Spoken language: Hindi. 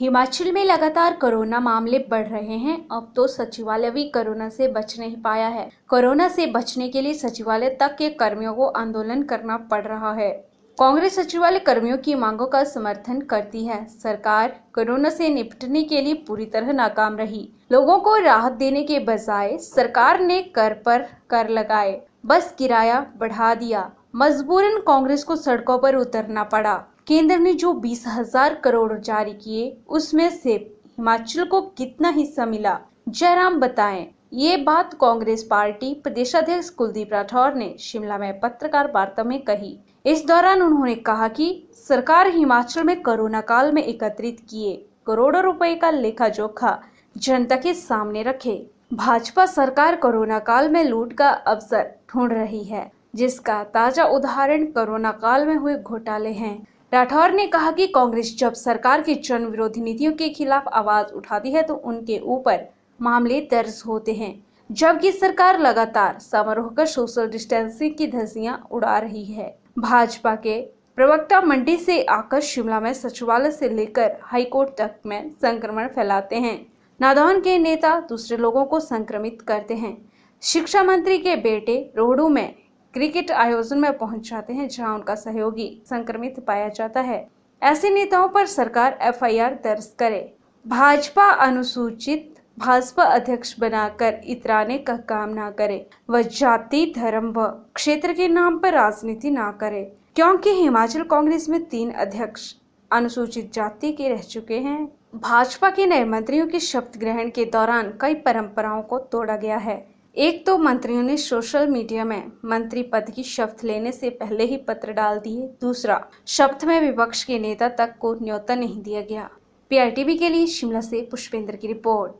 हिमाचल में लगातार कोरोना मामले बढ़ रहे हैं अब तो सचिवालय भी कोरोना से बच नहीं पाया है कोरोना से बचने के लिए सचिवालय तक के कर्मियों को आंदोलन करना पड़ रहा है कांग्रेस सचिवालय कर्मियों की मांगों का समर्थन करती है सरकार कोरोना से निपटने के लिए पूरी तरह नाकाम रही लोगों को राहत देने के बजाय सरकार ने कर पर कर लगाए बस किराया बढ़ा दिया मजबूरन कांग्रेस को सड़कों पर उतरना पड़ा केंद्र ने जो बीस हजार करोड़ जारी किए उसमें से हिमाचल को कितना हिस्सा मिला जयराम बताएं ये बात कांग्रेस पार्टी प्रदेश अध्यक्ष कुलदीप राठौर ने शिमला में पत्रकार वार्ता में कही इस दौरान उन्होंने कहा कि सरकार हिमाचल में कोरोना काल में एकत्रित किए करोड़ों रुपए का लेखा जोखा जनता के सामने रखे भाजपा सरकार कोरोना काल में लूट का अवसर ढूंढ रही है जिसका ताजा उदाहरण कोरोना काल में हुए घोटाले हैं राठौर ने कहा कि कांग्रेस जब सरकार की जन विरोधी नीतियों के खिलाफ आवाज उठाती है तो उनके ऊपर मामले दर्ज होते हैं जबकि सरकार लगातार समारोह कर सोशल डिस्टेंसिंग की धज्जियां उड़ा रही है भाजपा के प्रवक्ता मंडी से आकर शिमला में सचिवालय से लेकर हाईकोर्ट तक में संक्रमण फैलाते हैं नादौन के नेता दूसरे लोगों को संक्रमित करते हैं शिक्षा मंत्री के बेटे रोहडू में क्रिकेट आयोजन में पहुंच जाते हैं जहां उनका सहयोगी संक्रमित पाया जाता है ऐसे नेताओं पर सरकार एफआईआर दर्ज करे भाजपा अनुसूचित भाजपा अध्यक्ष बनाकर इतराने का काम ना करे वह जाति धर्म व क्षेत्र के नाम पर राजनीति ना करे क्योंकि हिमाचल कांग्रेस में तीन अध्यक्ष अनुसूचित जाति के रह चुके हैं भाजपा के नए मंत्रियों के शपथ ग्रहण के दौरान कई परंपराओं को तोड़ा गया है एक तो मंत्रियों ने सोशल मीडिया में मंत्री पद की शपथ लेने से पहले ही पत्र डाल दिए दूसरा शपथ में विपक्ष के नेता तक को न्योता नहीं दिया गया पीआरटीवी के लिए शिमला से पुष्पेंद्र की रिपोर्ट